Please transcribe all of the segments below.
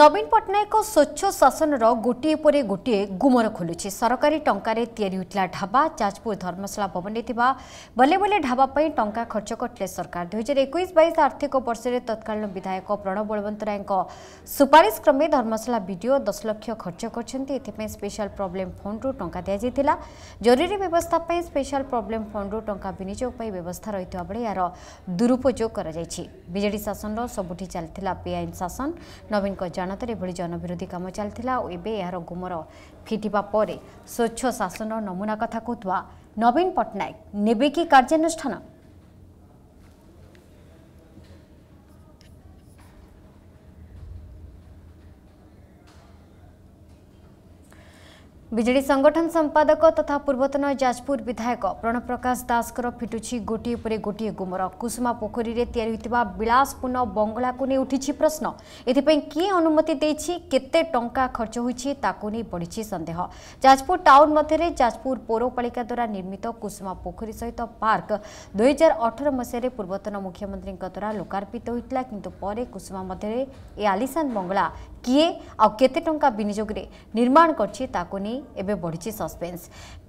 ନବୀନ ପଟ୍ଟନାୟକ ସ୍ୱଚ୍ଛ ଶାସନର ଗୋଟିଏ ପରେ ଗୋଟିଏ ଗୁମର ଖୋଲୁଛି ସରକାରୀ ଟଙ୍କାରେ ତିଆରି ହୋଇଥିଲା ଢାବା ଯାଜପୁର ଧର୍ମଶାଳା ଭବନରେ ଥିବା ବଲେ ବଲେ ଢାବା ପାଇଁ ଟଙ୍କା ଖର୍ଚ୍ଚ କରିଥିଲେ ସରକାର ଦୁଇହଜାର ଏକୋଇଶ ବାଇଶ ଆର୍ଥିକ ବର୍ଷରେ ତତ୍କାଳୀନ ବିଧାୟକ ପ୍ରଣବ ବଳବନ୍ତ ରାୟଙ୍କ ସୁପାରିଶ କ୍ରମେ ଧର୍ମଶାଳା ବିଡିଓ ଦଶ ଲକ୍ଷ ଖର୍ଚ୍ଚ କରିଛନ୍ତି ଏଥିପାଇଁ ସ୍ପେଶାଲ ପ୍ରୋବ୍ଲେମ୍ ଫଣ୍ଡରୁ ଟଙ୍କା ଦିଆଯାଇଥିଲା ଜରୁରୀ ବ୍ୟବସ୍ଥା ପାଇଁ ସ୍ପେଶାଲ ପ୍ରୋବ୍ଲେମ୍ ଫଣ୍ଡରୁ ଟଙ୍କା ବିନିଯୋଗ ପାଇଁ ବ୍ୟବସ୍ଥା ରହିଥିବା ବେଳେ ଏହାର ଦୁରୁପଯୋଗ କରାଯାଇଛି ବିଜେଡି ଶାସନର ସବୁଠି ଚାଲିଥିଲା ବେଆଇନ ଶାସନ ନବୀନଙ୍କ ଜାଣତ ଏଭଳି ଜନବିରୋଧୀ କାମ ଚାଲିଥିଲା ଓ ଏବେ ଏହାର ଗୁମର ଫିଟିବା ପରେ ସ୍ୱଚ୍ଛ ଶାସନର ନମୁନା କଥା କହୁଥିବା ନବୀନ ପଟ୍ଟନାୟକ ନେବେ କି କାର୍ଯ୍ୟାନୁଷ୍ଠାନ ବିଜେଡି ସଂଗଠନ ସମ୍ପାଦକ ତଥା ପୂର୍ବତନ ଯାଜପୁର ବିଧାୟକ ପ୍ରଣପ୍ରକାଶ ଦାସଙ୍କର ଫିଟୁଛି ଗୋଟିଏ ପରେ ଗୋଟିଏ ଗୁମର କୁସୁମା ପୋଖରୀରେ ତିଆରି ହୋଇଥିବା ବିଳାସପୂର୍ଣ୍ଣ ବଙ୍ଗଳାକୁ ନେଇ ଉଠିଛି ପ୍ରଶ୍ନ ଏଥିପାଇଁ କିଏ ଅନୁମତି ଦେଇଛି କେତେ ଟଙ୍କା ଖର୍ଚ୍ଚ ହୋଇଛି ତାକୁ ନେଇ ପଡ଼ିଛି ସନ୍ଦେହ ଯାଜପୁର ଟାଉନ୍ ମଧ୍ୟରେ ଯାଜପୁର ପୌରପାଳିକା ଦ୍ୱାରା ନିର୍ମିତ କୁସୁମା ପୋଖରୀ ସହିତ ପାର୍କ ଦୁଇହଜାର ଅଠର ମସିହାରେ ପୂର୍ବତନ ମୁଖ୍ୟମନ୍ତ୍ରୀଙ୍କ ଦ୍ୱାରା ଲୋକାର୍ପିତ ହୋଇଥିଲା କିନ୍ତୁ ପରେ କୁସୁମା ମଧ୍ୟରେ ଏ ଆଲିସାନ ବଙ୍ଗଳା କିଏ ଆଉ କେତେ ଟଙ୍କା ବିନିଯୋଗରେ ନିର୍ମାଣ କରିଛି ତାକୁ ନେଇ ଏବେ ବଢ଼ିଛି ସସ୍ପେନ୍ସ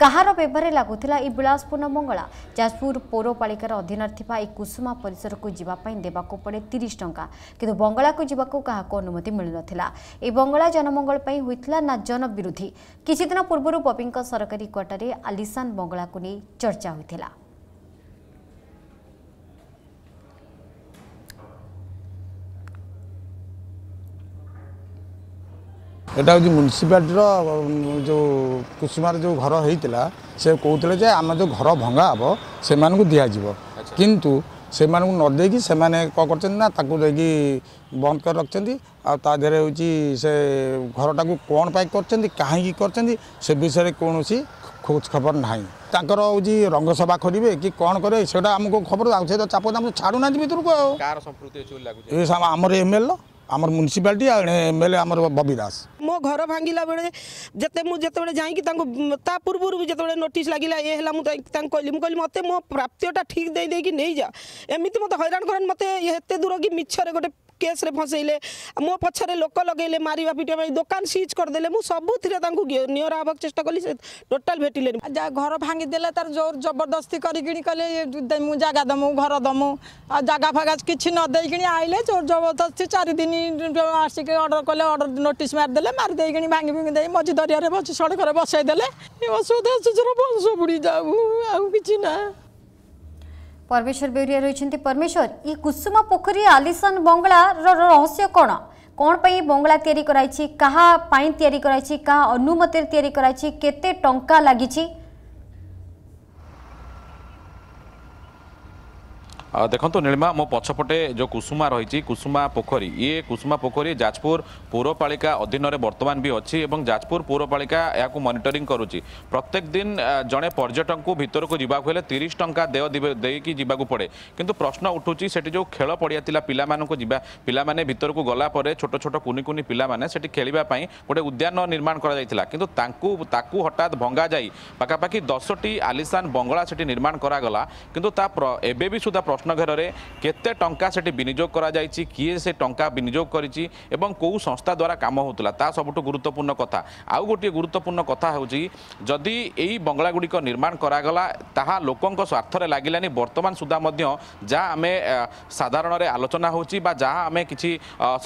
କାହାର ବେଭାରେ ଲାଗୁଥିଲା ଏହି ବିଳାସପୂର୍ଣ୍ଣ ମଙ୍ଗଳା ଯାଜପୁର ପୌରପାଳିକାର ଅଧୀନରେ ଥିବା ଏହି କୁସୁମା ପରିସରକୁ ଯିବା ପାଇଁ ଦେବାକୁ ପଡ଼େ ତିରିଶ ଟଙ୍କା କିନ୍ତୁ ବଙ୍ଗଳାକୁ ଯିବାକୁ କାହାକୁ ଅନୁମତି ମିଳିନଥିଲା ଏହି ବଙ୍ଗଳା ଜନମଙ୍ଗଳ ପାଇଁ ହୋଇଥିଲା ନା ଜନବିରୋଧୀ କିଛିଦିନ ପୂର୍ବରୁ ବବିଙ୍କ ସରକାରୀ କ୍ୱାର୍ଟରରେ ଆଲିସାନ ବଙ୍ଗଳାକୁ ନେଇ ଚର୍ଚ୍ଚା ହୋଇଥିଲା ଏଇଟା ହେଉଛି ମ୍ୟୁନିସିପାଲିଟିର ଯେଉଁ କୁସୁମାର ଯେଉଁ ଘର ହେଇଥିଲା ସେ କହୁଥିଲେ ଯେ ଆମେ ଯେଉଁ ଘର ଭଙ୍ଗା ହେବ ସେମାନଙ୍କୁ ଦିଆଯିବ କିନ୍ତୁ ସେମାନଙ୍କୁ ନ ଦେଇକି ସେମାନେ କ'ଣ କରିଛନ୍ତି ନା ତାକୁ ଯାଇକି ବନ୍ଦ କରି ରଖିଛନ୍ତି ଆଉ ତା ଦେହରେ ହେଉଛି ସେ ଘରଟାକୁ କ'ଣ ପାଇଁ କରିଛନ୍ତି କାହିଁକି କରିଛନ୍ତି ସେ ବିଷୟରେ କୌଣସି ଖୋଜ ଖବର ନାହିଁ ତାଙ୍କର ହେଉଛି ରଙ୍ଗସଭା କରିବେ କି କ'ଣ କରିବେ ସେଇଟା ଆମକୁ ଖବର ଆଉ ସେ ତ ଚାପ ଛାଡ଼ୁନାହାନ୍ତି ଭିତରକୁ ଆଉ ଆମର ଏମ୍ ଏଲ୍ ଏ আমার মুনিসিপালিটি এমএলএ আমার ববি দাস মো ঘর ভাঙ্গিলা বেড়ে যেতে মু যেতবে যাইকি তাঙ্কু তা পূর্বরু যেতবে নোটিস লাগিলা এ হেলা মু তাঙ্কু কইলি মু কইলি মতে মো প্রাপ্তিটা ঠিক দেই দেই কি নেই যা এমিতি মতে হইরাণ করেন মতে এতে দূর কি মিছরে গোটে কেসরে ফসাইলে মো পছরে লোক লগাইলে মারিবা পিটিবা পাই দোকান সিজ করেদেলে মু সবুথিরে তাঁকু নিয়র হওয়ার চেষ্টা কলি সে টোটাল ভেটিলেনি ঘর ভাঙিদেলে তার জোর জবরদস্তি করিকি কলে মু জায়গা দমু ঘর দমু জায়গা ফাগা কিছু নদেইকি আইলে জোর জবরদস্তি চারিদিন আসিকি অর্ডর কলে অর্ডর নোটিস মারিদেলে মারিদেইকি ভাঙি ভাঙি দিয়ে মঝি দরিয়ারে বসে সড়করে বসাইদেলে অসুবিধা অসুবিধার বংশ বুড়ি যাবু আর কিছু না ପରମେଶ୍ୱର ବେଉରିଆ ରହିଛନ୍ତି ପରମେଶ୍ୱର ଏ କୁସୁମ ପୋଖରୀ ଆଲିସାନ ବଙ୍ଗଳାର ରହସ୍ୟ କ'ଣ କ'ଣ ପାଇଁ ବଙ୍ଗଳା ତିଆରି କରାଯାଇଛି କାହା ପାଇଁ ତିଆରି କରାଯାଇଛି କାହା ଅନୁମତିରେ ତିଆରି କରାଯାଇଛି କେତେ ଟଙ୍କା ଲାଗିଛି ଦେଖନ୍ତୁ ନୀଳିମା ମୋ ପଛପଟେ ଯେଉଁ କୁସୁମା ରହିଛି କୁସୁମା ପୋଖରୀ ଇଏ କୁସୁମା ପୋଖରୀ ଯାଜପୁର ପୌରପାଳିକା ଅଧୀନରେ ବର୍ତ୍ତମାନ ବି ଅଛି ଏବଂ ଯାଜପୁର ପୌରପାଳିକା ଏହାକୁ ମନିଟରିଂ କରୁଛି ପ୍ରତ୍ୟେକ ଦିନ ଜଣେ ପର୍ଯ୍ୟଟକଙ୍କୁ ଭିତରକୁ ଯିବାକୁ ହେଲେ ତିରିଶ ଟଙ୍କା ଦେୟ ଦେଇକି ଯିବାକୁ ପଡ଼େ କିନ୍ତୁ ପ୍ରଶ୍ନ ଉଠୁଛି ସେଠି ଯେଉଁ ଖେଳ ପଡ଼ିଆ ଥିଲା ପିଲାମାନଙ୍କୁ ଯିବା ପିଲାମାନେ ଭିତରକୁ ଗଲା ପରେ ଛୋଟ ଛୋଟ କୁନି କୁନି ପିଲାମାନେ ସେଠି ଖେଳିବା ପାଇଁ ଗୋଟେ ଉଦ୍ୟାନ ନିର୍ମାଣ କରାଯାଇଥିଲା କିନ୍ତୁ ତାଙ୍କୁ ତାକୁ ହଠାତ୍ ଭଙ୍ଗାଯାଇ ପାଖାପାଖି ଦଶଟି ଆଲିସାନ ବଙ୍ଗଳା ସେଠି ନିର୍ମାଣ କରାଗଲା କିନ୍ତୁ ତା ଏବେ ବି ସୁଦ୍ଧା ପ୍ରଶ୍ନ রত্নঘেরে কেতে টঙ্কা সেটি বিনিযোগ করা যাইছি কিয়ে সে টঙ্কা বিনিযোগ করেছি এবং কেউ সংস্থা দ্বারা কাম হোলা তা সবুঠু গুরুত্বপূর্ণ কথা আউ গোটিয়ে গুরুত্বপূর্ণ কথা হচ্ছে যদি এই বঙ্গলাগুড়িক নির্মাণ করাগলা তাহা লোকঙ্ স্বার্থরে লাগিলানি বর্তমান সুদ্ধা মধ্যে যা আমি সাধারণরে আলোচনা হচ্ছে বা যা আমি কিছু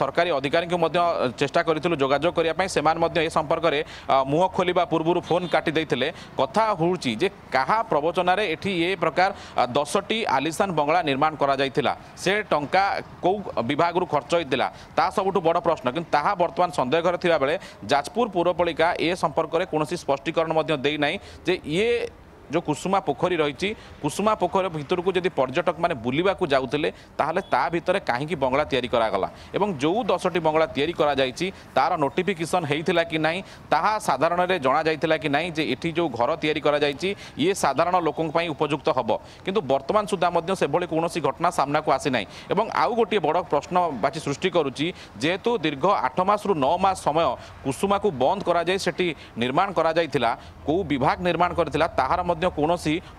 সরকারি অধিকারী মধ্য চেষ্টা করেছিল যোগাযোগ করা সে এ সম্পর্কে মুহ খোলা পূর্ব ফোন কাটি দিয়ে কথা হচ্ছে যে কাহা প্রবচনার এটি এ প্রকার দশটি আলিসান বঙ্গলা নির্মাণ করা যাই সে টঙ্কা কেউ বিভাগর খরচ হয়েছিল তা সবুঠ বড় প্রশ্ন কিন্তু তাহা বর্তমান সন্দেহ ঘরে থাকবে যাজপুর পৌরপালিকা এ সম্পর্কের কোণী স্পষ্টীকরণ দেই নাই যে ইয়ে যে কুসুমা পোখরী রয়েছে কুসুমা পোখরী ভিতরক যদি পর্যটক মানে বুলবাক যাওলে তাহলে তা ভিতরে কাহি বঙ্গলা তৈরি করা এবং যে দশটি বঙ্গলা তৈরি করা যাই তার নোটিফিকেসন হয়েছিল কি না তাহা সাধারণের জনা যাই কি না যে এটি যে ঘর তৈরি করা যাই ইয়ে সাধারণ লোক উপযুক্ত হব কিন্তু বর্তমান সুদ্ধা সেভাবে কৌশি ঘটনা সামনা আসি না এবং আউ গোটিয়ে বড় প্রশ্ন বাচি সৃষ্টি করুচি যেহেতু দীর্ঘ আট মাস রু ন মাস সময় কুসুমা বন্ধ করা যাই সেটি নির্মাণ করা যাই কেউ বিভাগ নির্মাণ করেছিল তাহার कौन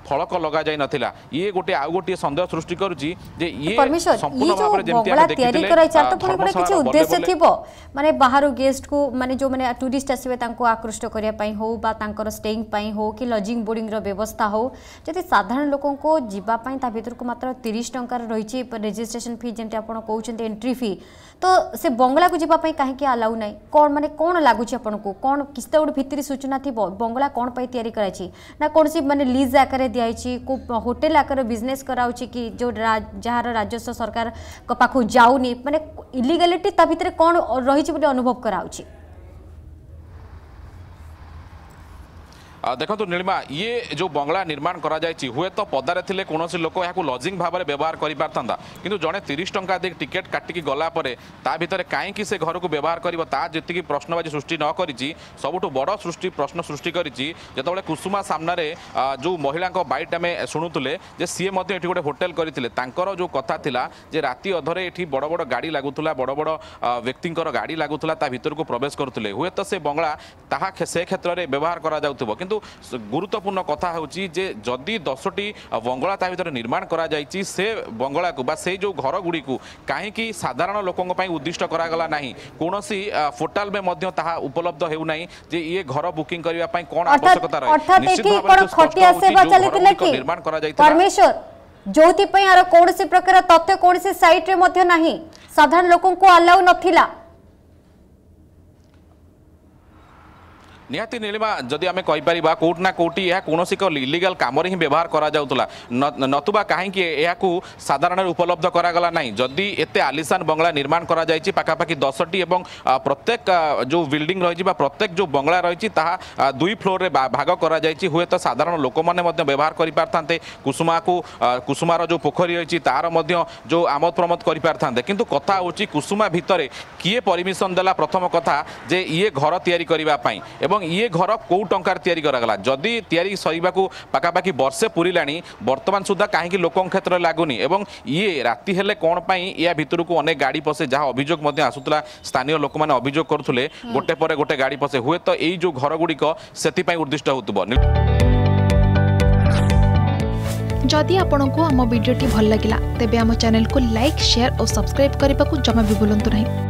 फलक लग जा ना ये गोटे आउ गोटे सन्देह सृष्टि कर मानने बाहर गेस्ट को मानते जो मैंने टूरीस्ट आसवे आकृष्ट करने हो हो कि लजिंग बोर्डिंग व्यवस्था हो जी साधारण लोक जीतर को मात्र तीस टकर रही रेजिट्रेसन फी जमी आप कहते एंट्री फी तो से बंगला को जीपाई कहीं अलाउ ना कौन मानते कौन लगुच्छे आपको कौन किस्त गोटे भित्तरी सूचना थी बंगला कौन पर कौन सी ମାନେ ଲିଜ୍ ଆକାରରେ ଦିଆଯାଇଛି କେଉଁ ହୋଟେଲ ଆକାରରେ ବିଜନେସ୍ କରାଉଛି କି ଯେଉଁ ଯାହାର ରାଜସ୍ୱ ସରକାରଙ୍କ ପାଖକୁ ଯାଉନି ମାନେ ଇଲିଗାଲିଟି ତା ଭିତରେ କ'ଣ ରହିଛି ବୋଲି ଅନୁଭବ କରାଉଛି ଦେଖନ୍ତୁ ନୀଳିମା ଇଏ ଯେଉଁ ବଙ୍ଗଳା ନିର୍ମାଣ କରାଯାଇଛି ହୁଏତ ପଦାରେ ଥିଲେ କୌଣସି ଲୋକ ଏହାକୁ ଲଜିଂ ଭାବରେ ବ୍ୟବହାର କରିପାରିଥାନ୍ତା କିନ୍ତୁ ଜଣେ ତିରିଶ ଟଙ୍କା ଦେଇ ଟିକେଟ୍ କାଟିକି ଗଲା ପରେ ତା ଭିତରେ କାହିଁକି ସେ ଘରକୁ ବ୍ୟବହାର କରିବ ତା ଯେତିକି ପ୍ରଶ୍ନବାଜି ସୃଷ୍ଟି ନ କରିଛି ସବୁଠୁ ବଡ଼ ସୃଷ୍ଟି ପ୍ରଶ୍ନ ସୃଷ୍ଟି କରିଛି ଯେତେବେଳେ କୁସୁମା ସାମ୍ନାରେ ଯେଉଁ ମହିଳାଙ୍କ ବାଇଟ୍ ଆମେ ଶୁଣୁଥିଲେ ଯେ ସିଏ ମଧ୍ୟ ଏଠି ଗୋଟେ ହୋଟେଲ କରିଥିଲେ ତାଙ୍କର ଯେଉଁ କଥା ଥିଲା ଯେ ରାତି ଅଧରେ ଏଠି ବଡ଼ ବଡ଼ ଗାଡ଼ି ଲାଗୁଥିଲା ବଡ଼ ବଡ଼ ବ୍ୟକ୍ତିଙ୍କର ଗାଡ଼ି ଲାଗୁଥିଲା ତା ଭିତରକୁ ପ୍ରବେଶ କରୁଥିଲେ ହୁଏତ ସେ ବଙ୍ଗଳା ତାହା ସେ କ୍ଷେତ୍ରରେ ବ୍ୟବହାର କରାଯାଉଥିବ କିନ୍ତୁ গুরুত্বপূর্ণ কথা হচ্ছে যে যদি দশটি বঙ্গলা তা ভিতরে নির্মাণ করা যাইছি সে বঙ্গলা বা সেই যে ঘরগুড়ি কাহিকি সাধারণ লোক উদ্দিষ্ট করা না কোণী পোর্টাল তাহা উপলব্ধ হেউ না যে ইয়ে ঘর বুকিং করা কোণ আবশ্যকতা রয়েছে নির্মাণ করা যাই পরমেশ্বর ଯୋଉଥିପାଇଁ ଆର କୌଣସି ପ୍ରକାର ତଥ୍ୟ କୌଣସି ସାଇଟ୍ରେ ମଧ୍ୟ ନାହିଁ ସାଧାରଣ ଲୋକଙ୍କୁ ଆଲାଉ ନଥିଲା ନିହାତି ନୀଳିମା ଯଦି ଆମେ କହିପାରିବା କେଉଁଠି ନା କେଉଁଠି ଏହା କୌଣସି ଏକ ଇଲିଗାଲ କାମରେ ହିଁ ବ୍ୟବହାର କରାଯାଉଥିଲା ନତୁବା କାହିଁକି ଏହାକୁ ସାଧାରଣରେ ଉପଲବ୍ଧ କରାଗଲା ନାହିଁ ଯଦି ଏତେ ଆଲିସାନ ବଙ୍ଗଳା ନିର୍ମାଣ କରାଯାଇଛି ପାଖାପାଖି ଦଶଟି ଏବଂ ପ୍ରତ୍ୟେକ ଯେଉଁ ବିଲ୍ଡିଂ ରହିଛି ବା ପ୍ରତ୍ୟେକ ଯେଉଁ ବଙ୍ଗଳା ରହିଛି ତାହା ଦୁଇ ଫ୍ଲୋରରେ ଭାଗ କରାଯାଇଛି ହୁଏତ ସାଧାରଣ ଲୋକମାନେ ମଧ୍ୟ ବ୍ୟବହାର କରିପାରିଥାନ୍ତେ କୁସୁମାକୁ କୁସୁମାର ଯେଉଁ ପୋଖରୀ ରହିଛି ତାହାର ମଧ୍ୟ ଯେଉଁ ଆମୋଦ ପ୍ରମୋଦ କରିପାରିଥାନ୍ତେ କିନ୍ତୁ କଥା ହେଉଛି କୁସୁମା ଭିତରେ କିଏ ପରମିଶନ ଦେଲା ପ୍ରଥମ କଥା ଯେ ଇଏ ଘର ତିଆରି କରିବା ପାଇଁ ଏବଂ এবং ইয়ে ঘর কেউ টঙ্কার তৈরি করা যদি তৈরি সরিবা পাখাপাখি বর্ষে পুরিলা বর্তমান সুদ্ধা কাহিকি লোক ক্ষেত্রে লাগুনি এবং ইয়ে রাতে হলে কোণ পাই ইয়া ভিতরকু অনেক গাড়ি পশে যা অভিযোগ মধ্যে স্থানীয় লোক মানে অভিযোগ করুলে গোটে পরে গোটে গাড়ি পশে হুয়ে তো এই যে ঘরগুড়িক সেপাই উদ্দিষ্ট হত যদি আপনার को आम भिड्टे भल लगा तेब आम चेल्क लाइक सेयार और सब्सक्राइब करने को जमा भी